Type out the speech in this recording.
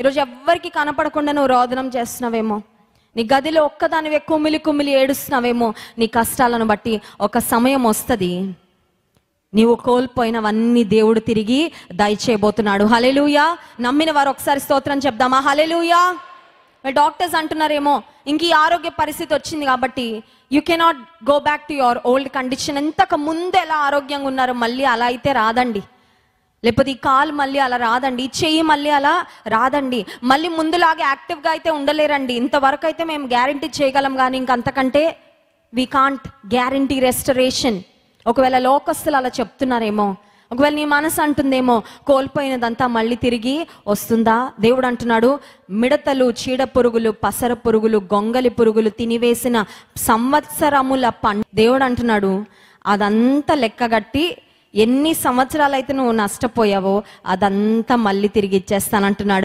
ఈరోజు ఎవ్వరికి కనపడకుండా నువ్వు రోదనం చేస్తున్నావేమో నీ గదిలో ఒక్కదానివే కుమిలి కుమిలి ఏడుస్తున్నావేమో నీ కష్టాలను బట్టి ఒక సమయం వస్తుంది నీవు కోల్పోయినవన్నీ దేవుడు తిరిగి దయచేయబోతున్నాడు హలెలుయా నమ్మిన వారు ఒకసారి స్తోత్రం చెప్దామా హలెలుయా డాక్టర్స్ అంటున్నారేమో ఇంక ఈ ఆరోగ్య పరిస్థితి వచ్చింది కాబట్టి you cannot go back to your old condition ఎంతకు ముందు ఎలా ఆరోగ్యంగా ఉన్నారో మళ్ళీ అలా అయితే రాదండి లేకపోతే ఈ కాలు మళ్ళీ అలా రాదండి ఈ చెయ్యి మళ్ళీ అలా రాదండి మళ్ళీ ముందులాగా యాక్టివ్గా అయితే ఉండలేరండి ఇంతవరకు అయితే మేము గ్యారంటీ చేయగలం కానీ ఇంకంతకంటే వీ కాంట్ గ్యారంటీ రెస్టరేషన్ ఒకవేళ లోకస్తులు అలా చెప్తున్నారేమో ఒకవేళ నీ మనసు అంటుందేమో కోల్పోయినదంతా మళ్ళీ తిరిగి వస్తుందా దేవుడు అంటున్నాడు మిడతలు చీడ పురుగులు పసర పురుగులు గొంగలి పురుగులు తినివేసిన సంవత్సరముల పం దేవుడు అంటున్నాడు అదంతా లెక్కగట్టి ఎన్ని సంవత్సరాలైతే నువ్వు నష్టపోయావో అదంతా మళ్ళీ తిరిగి ఇచ్చేస్తానంటున్నాడు